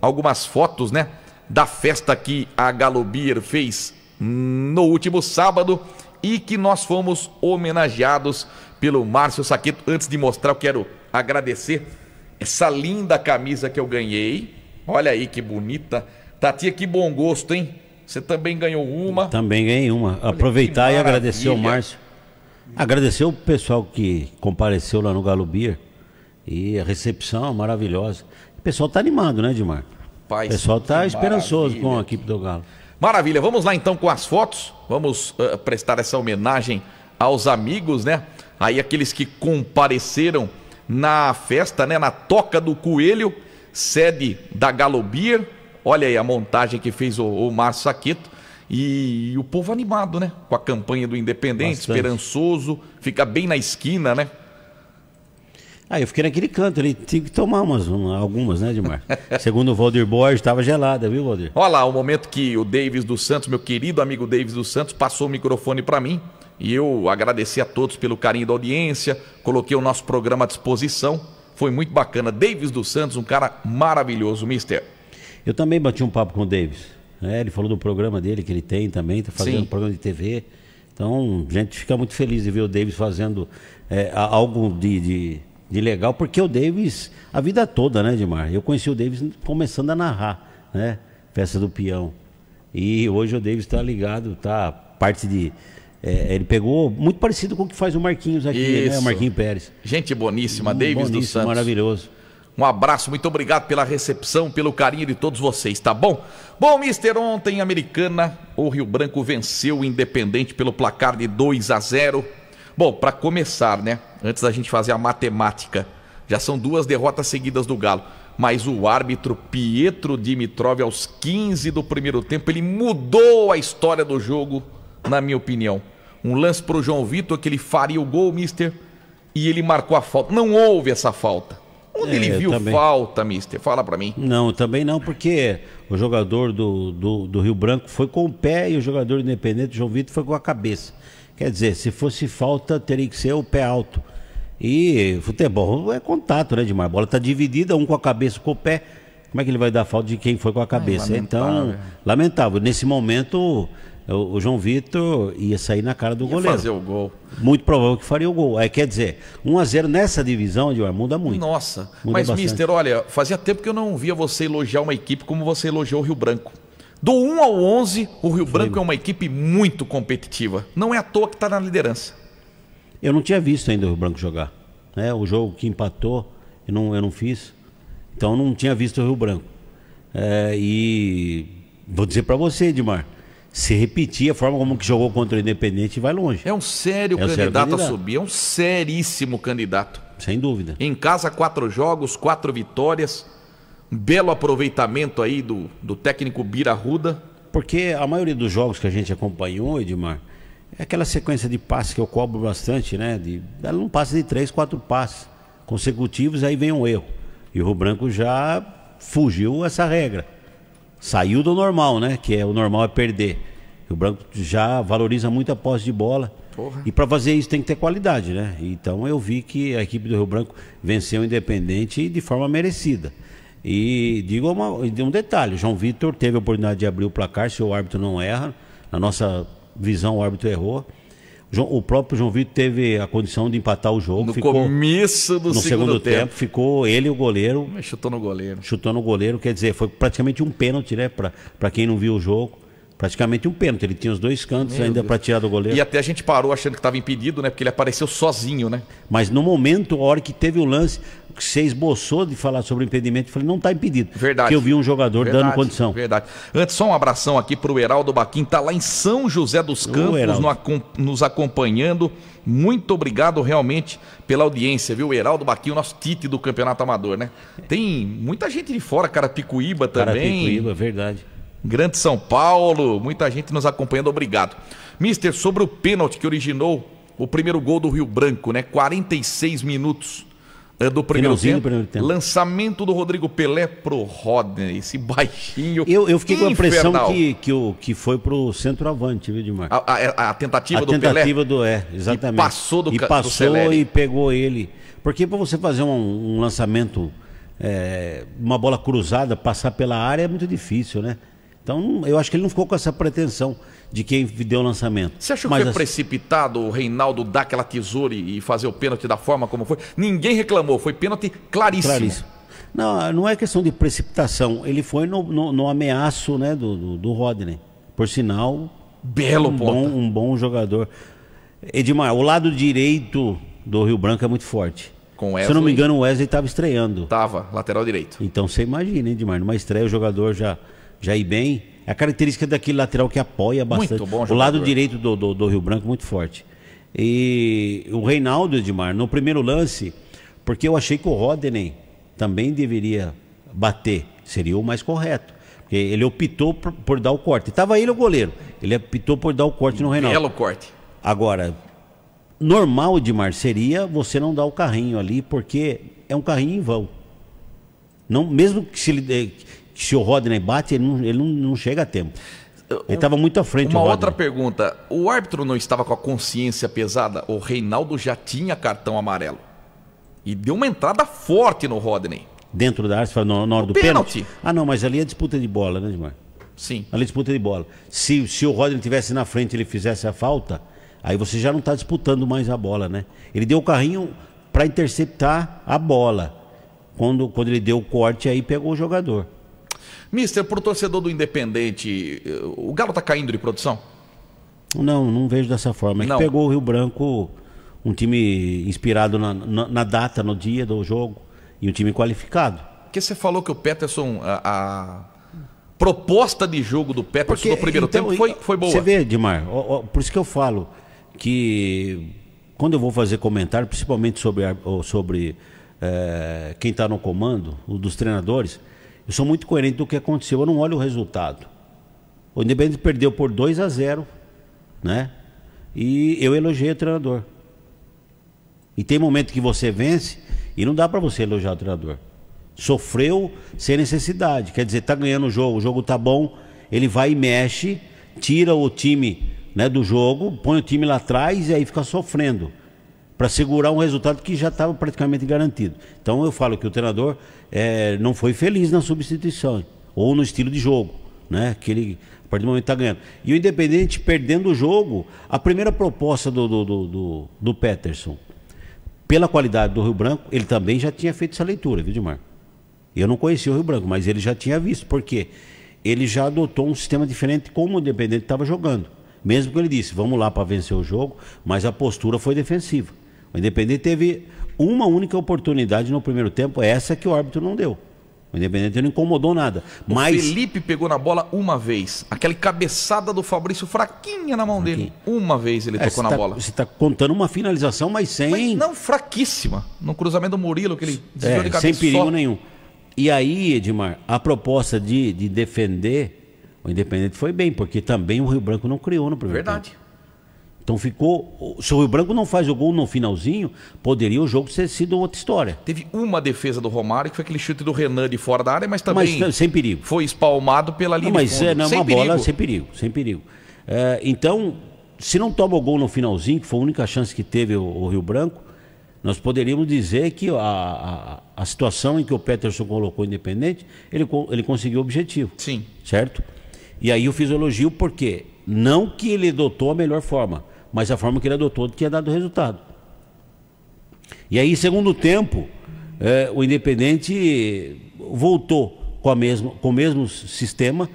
algumas fotos, né? Da festa que a Galobier fez no último sábado e que nós fomos homenageados pelo Márcio Saqueto. Antes de mostrar, eu quero agradecer essa linda camisa que eu ganhei. Olha aí que bonita. Tatia, que bom gosto, hein? Você também ganhou uma. Também ganhei uma. Olha, Aproveitar e agradecer ao Márcio. Agradecer o pessoal que compareceu lá no Galo Beer. E a recepção maravilhosa. O pessoal está animado, né, Edmar? Paz, o pessoal está esperançoso com a equipe do Galo. Maravilha, vamos lá então com as fotos. Vamos uh, prestar essa homenagem aos amigos, né? Aí aqueles que compareceram na festa, né? Na Toca do Coelho, sede da Galobir. Olha aí a montagem que fez o, o Márcio Saqueto. E, e o povo animado, né? Com a campanha do Independente, Bastante. esperançoso, fica bem na esquina, né? Aí eu fiquei naquele canto ali, tive que tomar umas, uma, algumas, né, Dimar? Segundo o Valdir Borges, estava gelada, viu, Valdir? Olha lá, o momento que o Davis dos Santos, meu querido amigo Davis dos Santos, passou o microfone para mim. E eu agradeci a todos pelo carinho da audiência, coloquei o nosso programa à disposição. Foi muito bacana. Davis dos Santos, um cara maravilhoso, mister. Eu também bati um papo com o Davis. É, ele falou do programa dele que ele tem também, está fazendo Sim. um programa de TV. Então, a gente fica muito feliz de ver o Davis fazendo é, algo de, de de legal, porque o Davis, a vida toda, né, Edmar? Eu conheci o Davis começando a narrar, né? Festa do Peão. E hoje o Davis está ligado, tá parte de. É, ele pegou muito parecido com o que faz o Marquinhos aqui, né, Isso. né? O Marquinhos Pérez. Gente boníssima, um, Davis boníssimo, Santos. Maravilhoso. Um abraço, muito obrigado pela recepção, pelo carinho de todos vocês, tá bom? Bom, Mister, ontem, Americana, o Rio Branco venceu o Independente pelo placar de 2 a 0. Bom, para começar, né? Antes da gente fazer a matemática, já são duas derrotas seguidas do Galo. Mas o árbitro Pietro Dimitrov, aos 15 do primeiro tempo, ele mudou a história do jogo, na minha opinião. Um lance para o João Vitor que ele faria o gol, mister, e ele marcou a falta. Não houve essa falta. Onde é, ele viu também. falta, mister? Fala para mim. Não, também não, porque o jogador do, do, do Rio Branco foi com o pé e o jogador independente, João Vitor, foi com a cabeça. Quer dizer, se fosse falta, teria que ser o pé alto. E futebol é contato, né, Dimar? A bola está dividida, um com a cabeça, com o pé. Como é que ele vai dar falta de quem foi com a cabeça? Ai, Então, né? lamentável. Nesse momento, o, o João Vitor ia sair na cara do ia goleiro. fazer o gol. Muito provável que faria o gol. Aí, é, quer dizer, 1 a 0 nessa divisão, Dimar, muda muito. Nossa. Muda mas, bastante. mister, olha, fazia tempo que eu não via você elogiar uma equipe como você elogiou o Rio Branco. Do 1 ao 11, o Rio Branco é uma equipe muito competitiva. Não é à toa que está na liderança. Eu não tinha visto ainda o Rio Branco jogar. É, o jogo que empatou, eu não, eu não fiz. Então eu não tinha visto o Rio Branco. É, e vou dizer para você, Edmar, se repetir a forma como que jogou contra o Independente, vai longe. É um sério, é um candidato, sério candidato a subir, é um seríssimo candidato. Sem dúvida. Em casa, quatro jogos, quatro vitórias belo aproveitamento aí do, do técnico Bira Ruda. Porque a maioria dos jogos que a gente acompanhou, Edmar, é aquela sequência de passes que eu cobro bastante, né? De, ela não passa de três, quatro passes consecutivos, aí vem um erro. E o Rio Branco já fugiu essa regra. Saiu do normal, né? Que é o normal é perder. O Branco já valoriza muito a posse de bola. Porra. E para fazer isso tem que ter qualidade, né? Então eu vi que a equipe do Rio Branco venceu o Independente de forma merecida. E digo uma, um detalhe: João Vitor teve a oportunidade de abrir o placar, se o árbitro não erra. Na nossa visão, o árbitro errou. O próprio João Vitor teve a condição de empatar o jogo. No ficou, começo do no segundo, segundo tempo. tempo. Ficou ele e o goleiro. Mas chutou no goleiro. Chutou no goleiro, quer dizer, foi praticamente um pênalti, né? Para quem não viu o jogo praticamente um pênalti. Ele tinha os dois cantos Meu ainda prateado para tirar do goleiro. E até a gente parou achando que estava impedido, né? Porque ele apareceu sozinho, né? Mas no momento, a hora que teve o lance, que você esboçou de falar sobre impedimento, eu falei, não está impedido. Verdade. Porque eu vi um jogador verdade, dando condição. Verdade. Antes, só um abração aqui para o Heraldo Baquim, está lá em São José dos Campos, no, nos acompanhando. Muito obrigado realmente pela audiência, viu? O Heraldo Baquinho, nosso Tite do Campeonato Amador, né? Tem muita gente de fora, Carapicuíba também. Carapicuíba, verdade. Grande São Paulo, muita gente nos acompanhando, obrigado. Mister, sobre o pênalti que originou o primeiro gol do Rio Branco, né? 46 minutos eh, do primeiro tempo, primeiro tempo, Lançamento do Rodrigo Pelé pro Rodney, esse baixinho. Eu, eu fiquei infernal. com a impressão que, que, que foi pro centroavante, viu, Dimar? A, a, a tentativa a do tentativa Pelé. A tentativa do é, exatamente. E passou do E passou do e pegou ele. Porque para você fazer um, um lançamento, é, uma bola cruzada, passar pela área é muito difícil, né? Então, eu acho que ele não ficou com essa pretensão de quem deu o lançamento. Você achou que foi precipitado o Reinaldo dar aquela tesoura e fazer o pênalti da forma como foi? Ninguém reclamou, foi pênalti claríssimo. claríssimo. Não, não é questão de precipitação. Ele foi no, no, no ameaço né, do, do, do, Rodney. Por sinal, belo um bom, um bom jogador. Edmar, o lado direito do Rio Branco é muito forte. Wesley, Se eu não me engano, o Wesley estava estreando. Tava, lateral direito. Então você imagina, Edmar, numa estreia o jogador já já ir bem. É a característica daquele lateral que apoia bastante. Muito bom O lado direito do, do, do Rio Branco, muito forte. E o Reinaldo Edmar, no primeiro lance, porque eu achei que o Rodney também deveria bater, seria o mais correto. Porque ele optou por, por dar o corte. Estava ele o goleiro, ele optou por dar o corte no Reinaldo. Belo corte. Agora, normal, Edmar, seria você não dar o carrinho ali, porque é um carrinho em vão. Não, mesmo que se ele, se o Rodney bate, ele não, ele não, não chega a tempo. Ele estava muito à frente. Uma outra pergunta. O árbitro não estava com a consciência pesada? O Reinaldo já tinha cartão amarelo. E deu uma entrada forte no Rodney. Dentro da área, você Norte na, hora do pênalti. pênalti. Ah, não, mas ali é disputa de bola, né, Gilmar? Sim. Ali é disputa de bola. Se, se o Rodney tivesse na frente e ele fizesse a falta, aí você já não está disputando mais a bola, né? Ele deu o carrinho para interceptar a bola. Quando, quando ele deu o corte, aí pegou o jogador. Mister, para o torcedor do Independente, eh, o Galo está caindo de produção? Não, não vejo dessa forma. É não. que pegou o Rio Branco, um time inspirado na, na, na, data, no dia do jogo, e um time qualificado. Porque você falou que o Peterson, a, a proposta de jogo do Peterson Porque, no primeiro então, tempo foi, foi boa. Você vê, Dimar? ó, ó, por isso que eu falo que quando eu vou fazer comentário, principalmente sobre, sobre é, quem está no comando, o dos treinadores, eu sou muito coerente do que aconteceu, eu não olho o resultado. O Independente perdeu por 2 a 0, né? E eu elogiei o treinador. E tem momento que você vence e não dá para você elogiar o treinador. Sofreu sem necessidade. Quer dizer, tá ganhando o jogo, o jogo tá bom, ele vai e mexe, tira o time né, do jogo, põe o time lá atrás e aí fica sofrendo para segurar um resultado que já estava praticamente garantido. Então eu falo que o treinador é, não foi feliz na substituição ou no estilo de jogo, né? Que ele a partir do momento está ganhando. E o Independente perdendo o jogo, a primeira proposta do do, do, do, do Peterson, pela qualidade do Rio Branco, ele também já tinha feito essa leitura, viu, Dimar? Eu não conhecia o Rio Branco, mas ele já tinha visto, porque ele já adotou um sistema diferente como o Independente estava jogando. Mesmo que ele disse, vamos lá para vencer o jogo, mas a postura foi defensiva. O Independente teve uma única oportunidade no primeiro tempo, essa que o árbitro não deu. O Independente não incomodou nada. O mas... Felipe pegou na bola uma vez. Aquela cabeçada do Fabrício fraquinha na mão dele. Uma vez ele é, tocou na tá, bola. Você está contando uma finalização, mas sem. Mas não, fraquíssima. No cruzamento do Murilo, que ele desviou é, de cabeça. Sem perigo só. nenhum. E aí, Edmar, a proposta de, de defender o Independente foi bem, porque também o Rio Branco não criou no primeiro Verdade. Tempo. Então ficou. Se o Rio Branco não faz o gol no finalzinho, poderia o jogo ter sido outra história. Teve uma defesa do Romário, que foi aquele chute do Renan de fora da área, mas também. Mas, sem perigo. Foi espalmado pela linha não, mas de é não, é sem uma perigo. bola sem perigo, sem perigo. É, então, se não toma o gol no finalzinho, que foi a única chance que teve o, o Rio Branco, nós poderíamos dizer que a, a, a, situação em que o Peterson colocou independente, ele, ele conseguiu o objetivo. Sim. Certo? E aí eu fiz o elogio porque não que ele adotou a melhor forma, mas a forma que ele adotou tinha dado resultado. E aí, segundo tempo, é, o Independente voltou com, a mesma, com o mesmo sistema,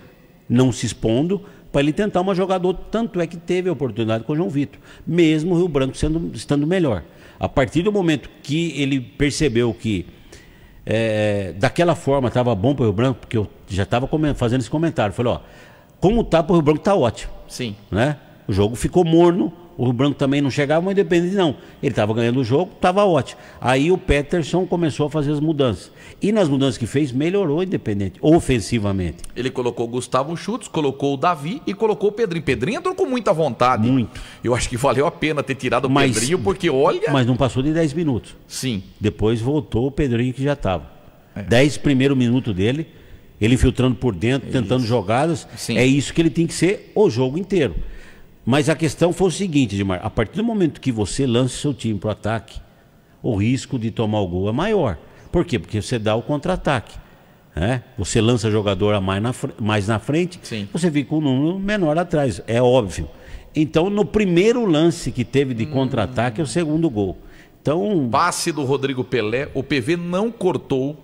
não se expondo, para ele tentar uma jogador, tanto é que teve a oportunidade com o João Vitor, mesmo o Rio Branco sendo, estando melhor. A partir do momento que ele percebeu que é, daquela forma estava bom para o Rio Branco, porque eu já estava fazendo esse comentário, falei, ó, como tá para o Rio Branco está ótimo. Sim. Né? O jogo ficou morno, o Rio Branco também não chegava, mas independente não. Ele estava ganhando o jogo, estava ótimo. Aí o Peterson começou a fazer as mudanças. E nas mudanças que fez, melhorou o Independente, ofensivamente. Ele colocou o Gustavo Chutes, colocou o Davi e colocou o Pedrinho. Pedrinho entrou com muita vontade. Muito. Eu acho que valeu a pena ter tirado o mas, Pedrinho, porque olha. Mas não passou de 10 minutos. Sim. Depois voltou o Pedrinho que já estava. 10 é. primeiro minuto dele, ele infiltrando por dentro, é tentando jogadas. Sim. É isso que ele tem que ser o jogo inteiro. Mas a questão foi o seguinte, Dimar, a partir do momento que você lança seu time para o ataque, o risco de tomar o gol é maior. Por quê? Porque você dá o contra-ataque. Né? Você lança jogador mais na, mais na frente, Sim. você fica com um número menor atrás, é óbvio. Então, no primeiro lance que teve de hum. contra-ataque, hum. é o segundo gol. Então, passe do Rodrigo Pelé, o PV não cortou.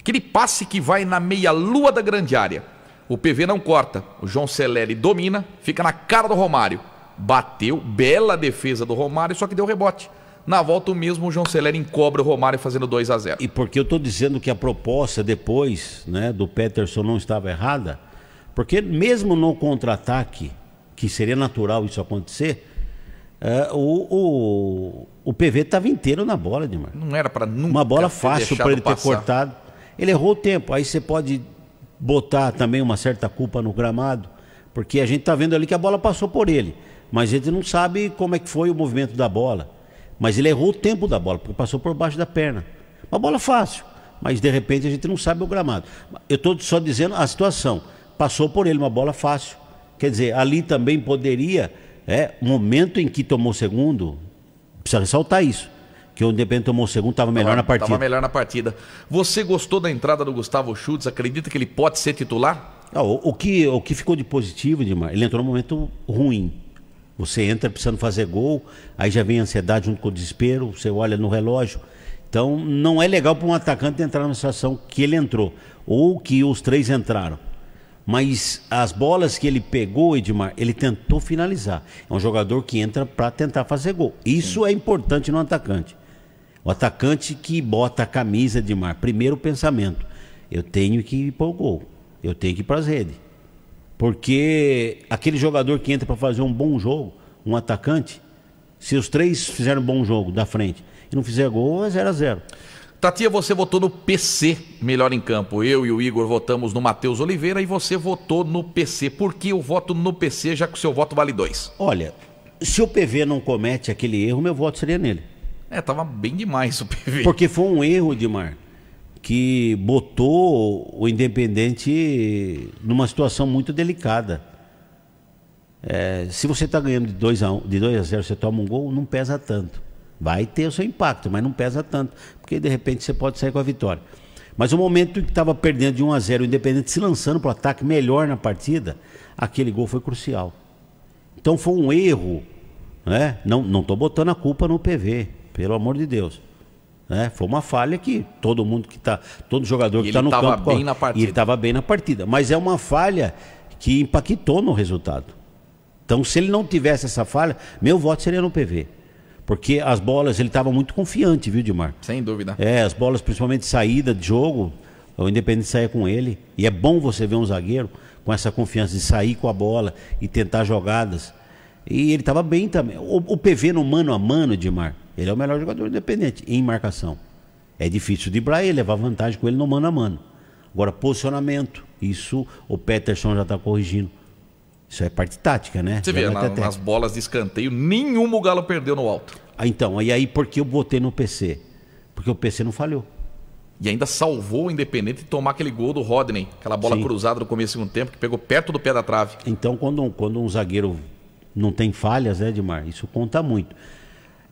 Aquele passe que vai na meia-lua da grande área. O PV não corta. O João Celere domina, fica na cara do Romário. Bateu, bela defesa do Romário, só que deu rebote. Na volta, o mesmo o João Celere encobre o Romário fazendo 2 a 0 E porque eu estou dizendo que a proposta depois né, do Peterson não estava errada, porque mesmo no contra-ataque, que seria natural isso acontecer, é, o, o, o, PV estava inteiro na bola, Dimar. Não era para nunca. Uma bola fácil para ele passar. ter cortado. Ele errou o tempo, aí você pode botar também uma certa culpa no gramado, porque a gente está vendo ali que a bola passou por ele, mas a gente não sabe como é que foi o movimento da bola. Mas ele errou o tempo da bola, porque passou por baixo da perna. Uma bola fácil, mas de repente a gente não sabe o gramado. Eu estou só dizendo a situação. Passou por ele uma bola fácil. Quer dizer, ali também poderia, é, momento em que tomou segundo, precisa ressaltar isso que o de tomou o segundo, estava melhor tava, na partida. Estava melhor na partida. Você gostou da entrada do Gustavo Schultz? Acredita que ele pode ser titular? Ah, o, o, que, o que ficou de positivo, Edmar, ele entrou num momento ruim. Você entra precisando fazer gol, aí já vem a ansiedade junto com o desespero, você olha no relógio. Então, não é legal para um atacante entrar numa situação que ele entrou, ou que os três entraram. Mas as bolas que ele pegou, Edmar, ele tentou finalizar. É um jogador que entra para tentar fazer gol. Isso Sim. é importante no atacante. O atacante que bota a camisa de mar, primeiro pensamento, eu tenho que ir para o gol, eu tenho que ir para as redes. Porque aquele jogador que entra para fazer um bom jogo, um atacante, se os três fizeram um bom jogo da frente e não fizer gol, é 0 a 0 Tatia, você votou no PC, melhor em campo. Eu e o Igor votamos no Matheus Oliveira e você votou no PC. Por que o voto no PC, já que o seu voto vale dois? Olha, se o PV não comete aquele erro, meu voto seria nele. É, tava bem demais o PV. Porque foi um erro, Edmar, que botou o Independente numa situação muito delicada. É, se você está ganhando de 2 a 0, um, de dois a zero, você toma um gol, não pesa tanto. Vai ter o seu impacto, mas não pesa tanto, porque de repente você pode sair com a vitória. Mas o momento que estava perdendo de 1 a 0 o Independente se lançando para o ataque melhor na partida, aquele gol foi crucial. Então foi um erro, né? Não não tô botando a culpa no PV. Pelo amor de Deus. Né? Foi uma falha que todo mundo que está, todo jogador e que está no tava campo, bem na partida. ele estava bem na partida, mas é uma falha que impactou no resultado. Então, se ele não tivesse essa falha, meu voto seria no PV. Porque as bolas, ele estava muito confiante, viu, Dimar? Sem dúvida. É, as bolas, principalmente saída de jogo, o Independente saia com ele. E é bom você ver um zagueiro com essa confiança de sair com a bola e tentar jogadas. E ele estava bem também. O, o PV no mano a mano, Dimar, ele é o melhor jogador independente em marcação. É difícil de ele, levar vantagem com ele no mano a mano. Agora, posicionamento. Isso o Peterson já está corrigindo. Isso é parte tática, né? Você já vê, é na, nas bolas de escanteio, nenhum o Galo perdeu no alto. Ah, então, e aí por que eu botei no PC? Porque o PC não falhou. E ainda salvou o Independente de tomar aquele gol do Rodney, aquela bola Sim. cruzada no começo do segundo tempo, que pegou perto do pé da trave. Então, quando um, quando um zagueiro não tem falhas, né, Edmar? Isso conta muito.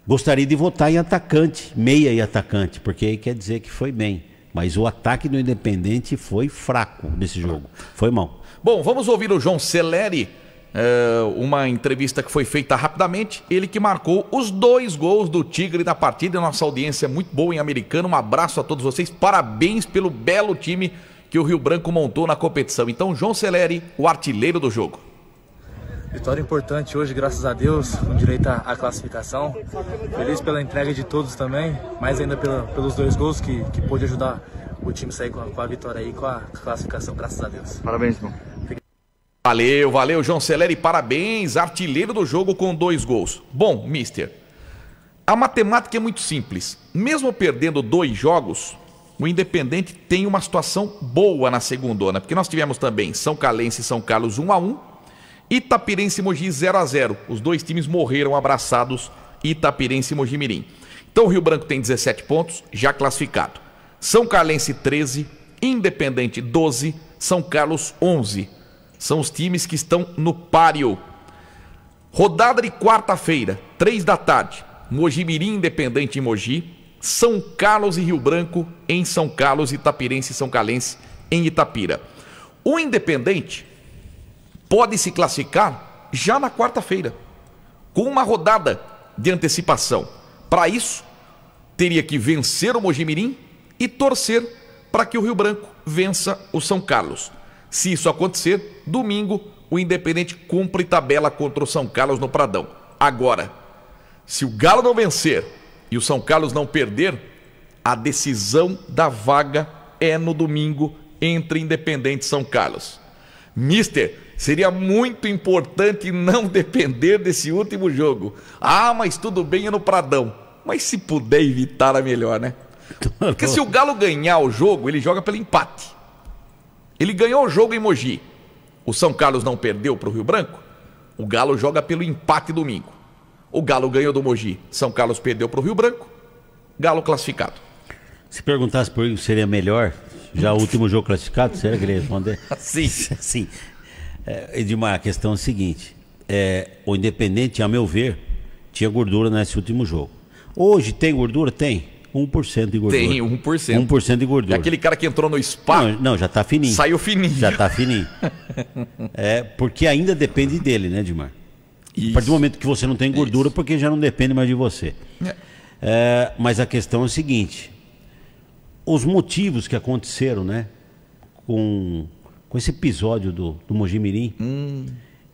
Gostaria de votar em atacante, meia e atacante, porque aí quer dizer que foi bem. Mas o ataque do Independente foi fraco nesse jogo. Foi mal. Bom, vamos ouvir o João Celeri, eh, uma entrevista que foi feita rapidamente. Ele que marcou os dois gols do Tigre na partida. Nossa audiência é muito boa em americano. Um abraço a todos vocês. Parabéns pelo belo time que o Rio Branco montou na competição. Então, João Celeri, o artilheiro do jogo. Vitória importante hoje, graças a Deus, com direito à, classificação. Feliz pela entrega de todos também, mais ainda pela, pelos dois gols que, que pôde ajudar o time a sair com a, com a vitória e com a classificação, graças a Deus. Parabéns, irmão. Valeu, valeu, João Celere, parabéns, artilheiro do jogo com dois gols. Bom, mister, a matemática é muito simples. Mesmo perdendo dois jogos, o Independente tem uma situação boa na segundona, né? porque nós tivemos também São Calense e São Carlos 1 a 1 Itapirense e Mogi 0 a 0. Os dois times morreram abraçados, Itapirense e Mogi Mirim. Então o Rio Branco tem 17 pontos, já classificado. São Carlense 13, Independente 12, São Carlos 11. São os times que estão no páreo. Rodada de quarta-feira, 3 da tarde. Mogi Mirim Independente em Mogi, São Carlos e Rio Branco em São Carlos, Itapirense e São Calense em Itapira. O Independente pode se classificar já na quarta-feira, com uma rodada de antecipação. Para isso, teria que vencer o Mojimirim e torcer para que o Rio Branco vença o São Carlos. Se isso acontecer, domingo o Independente cumpre tabela contra o São Carlos no Pradão. Agora, se o Galo não vencer e o São Carlos não perder, a decisão da vaga é no domingo entre Independente e São Carlos. Mister, seria muito importante não depender desse último jogo. Ah, mas tudo bem, é no Pradão. Mas se puder evitar, é melhor, né? Tá Porque se o Galo ganhar o jogo, ele joga pelo empate. Ele ganhou o jogo em Mogi. O São Carlos não perdeu para o Rio Branco. O Galo joga pelo empate domingo. O Galo ganhou do Mogi. São Carlos perdeu para o Rio Branco. Galo classificado. Se perguntasse por ele, seria melhor? Já o último jogo classificado, será que ele ia responder? sim. Sim. É, Edmar, a questão é a seguinte: é, o Independente, a meu ver, tinha gordura nesse último jogo. Hoje tem gordura? Tem. 1% de gordura. Tem 1%. 1% de gordura. É aquele cara que entrou no spa. Não, não já está fininho. Saiu fininho. Já está fininho. é, porque ainda depende dele, né, Edmar? Isso. A partir do momento que você não tem gordura, Isso. porque já não depende mais de você. É. É, mas a questão é a seguinte: os motivos que aconteceram, né? Com, com esse episódio do, do Mojimirim. Hum.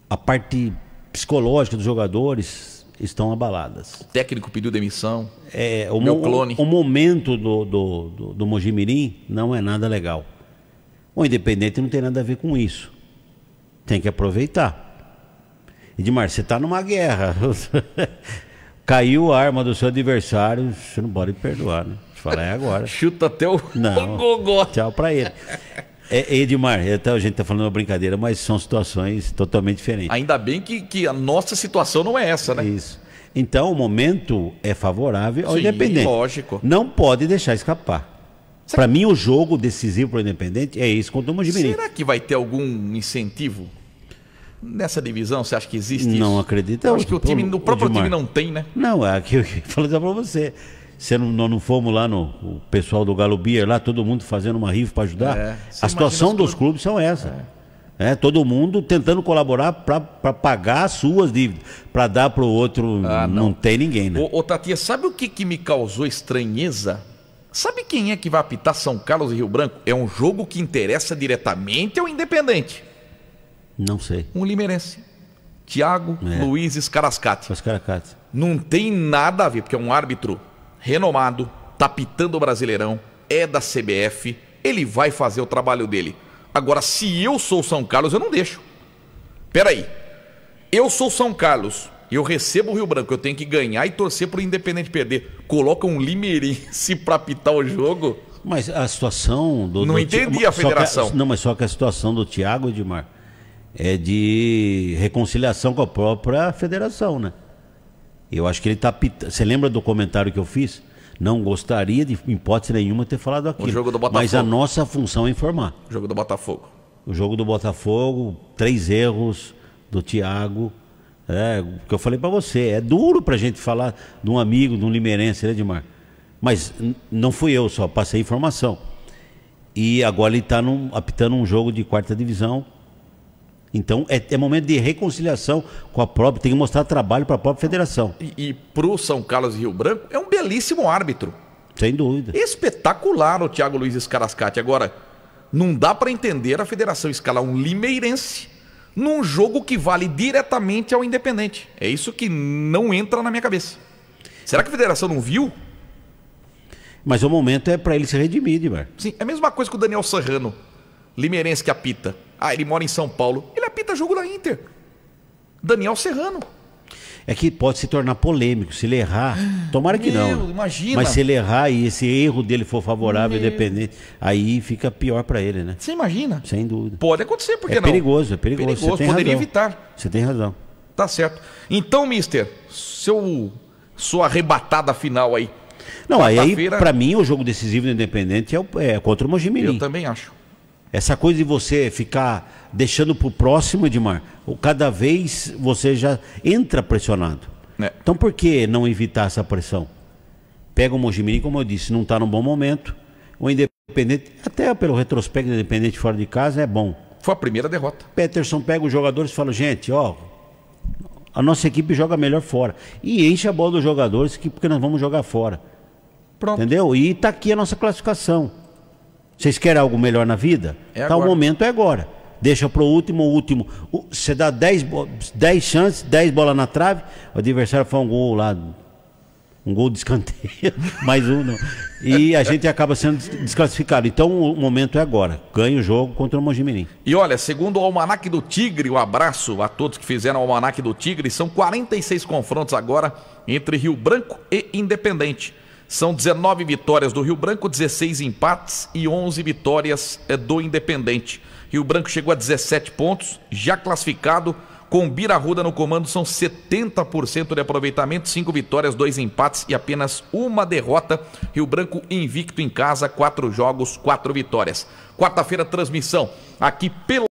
A parte psicológica dos jogadores estão abaladas. O técnico pediu demissão. É, o meu clone. O, o momento do, do, do, do Mojimirim não é nada legal. O Independente não tem nada a ver com isso. Tem que aproveitar. Edmar, você está numa guerra. Caiu a arma do seu adversário, você não pode perdoar, né? te falar é agora. Chuta até o, Não, gogó. Tchau pra ele. É, Edmar, até tá, a gente tá falando uma brincadeira, mas são situações totalmente diferentes. Ainda bem que, que a nossa situação não é essa, né? Isso. Então o momento é favorável ao Sim, Independente. Lógico. Não pode deixar escapar. Para mim, o jogo decisivo para o Independente é isso contra o Mojimirim. Será que vai ter algum incentivo nessa divisão? Você acha que existe não isso? Não acredito. Eu acho que o, time, o próprio time não tem, né? Não, é aquilo que eu falei para você se não, nós não fomos lá no o pessoal do Galo Beer, lá todo mundo fazendo uma rifa para ajudar. É, a situação dos clubes são essa. É. é todo mundo tentando colaborar para pagar as suas dívidas. Para dar para o outro, ah, não. não. tem ninguém, né? Ô, ô, Tatia, sabe o que, que me causou estranheza? Sabe quem é que vai apitar São Carlos e Rio Branco? É um jogo que interessa diretamente ao Independente? Não sei. Um limeirense. Tiago é. Luiz Escarascate. Escarascate. Não tem nada a ver, porque é um árbitro renomado, tá pitando o Brasileirão, é da CBF, ele vai fazer o trabalho dele. Agora, se eu sou São Carlos, eu não deixo. Peraí, eu sou São Carlos, eu recebo o Rio Branco, eu tenho que ganhar e torcer para o Independente perder. Coloca um limeirense para apitar o jogo. Mas a situação do. Não do entendi a federação. não, mas só que a situação do Thiago Edmar é de reconciliação com a própria federação, né? Eu acho que ele está. Você lembra do comentário que eu fiz? Não gostaria, de em hipótese nenhuma, ter falado aqui. O jogo do Botafogo. Mas a nossa função é informar. O jogo do Botafogo. O jogo do Botafogo, três erros do Thiago. É, o que eu falei para você, é duro para a gente falar de um amigo, de um limeirense, né, Edmar? Mas não fui eu só, passei informação. E agora ele está apitando um jogo de quarta divisão então é, é, momento de reconciliação com a própria, tem que mostrar trabalho para a própria federação. E, e para o São Carlos e Rio Branco é um belíssimo árbitro. Sem dúvida. Espetacular o Thiago Luiz Escarascate. Agora, não dá para entender a federação escalar um limeirense num jogo que vale diretamente ao Independente. É isso que não entra na minha cabeça. Será que a federação não viu? Mas o momento é para ele se redimir, Dibar. Sim, é a mesma coisa que o Daniel Serrano, limeirense que apita. Ah, ele mora em São Paulo. Ele apita jogo da Inter. Daniel Serrano. É que pode se tornar polêmico se ele errar. Tomara que Meu, não. Imagina. Mas se ele errar e esse erro dele for favorável, Meu. independente, aí fica pior para ele, né? Você imagina? Sem dúvida. Pode acontecer, porque é não? Perigoso, é perigoso, perigoso. Você tem poderia razão. evitar. Você tem razão. Tá certo. Então, mister, seu sua arrebatada final aí. Não, aí, para mim o jogo decisivo do Independente é, o, é contra o Mojimirim. Eu também acho. Essa coisa de você ficar deixando para o próximo, Edmar, cada vez você já entra pressionado. É. Então por que não evitar essa pressão? Pega o Mojimirim, como eu disse, não está num bom momento. O Independente, até pelo retrospecto do Independente fora de casa, é bom. Foi a primeira derrota. Peterson pega os jogadores e fala, gente, ó, a nossa equipe joga melhor fora. E enche a bola dos jogadores, porque nós vamos jogar fora. Pronto. Entendeu? E está aqui a nossa classificação. Vocês querem algo melhor na vida? É Tal tá momento é agora. Deixa para o último, o último. Você dá 10, 10 chances, 10 bolas na trave, o adversário faz um gol lá, um gol de escanteio, mais um. Não. E a gente acaba sendo desclassificado. Então o momento é agora. Ganha o jogo contra o Mojimirim. E olha, segundo o Almanac do Tigre, o um abraço a todos que fizeram o Almanac do Tigre. São 46 confrontos agora entre Rio Branco e Independente. São 19 vitórias do Rio Branco, 16 empates e 11 vitórias eh, do Independente. Rio Branco chegou a 17 pontos, já classificado. Com Bira Ruda no comando, são 70% de aproveitamento, 5 vitórias, 2 empates e apenas uma derrota. Rio Branco invicto em casa, 4 jogos, 4 vitórias. Quarta-feira, transmissão aqui pela.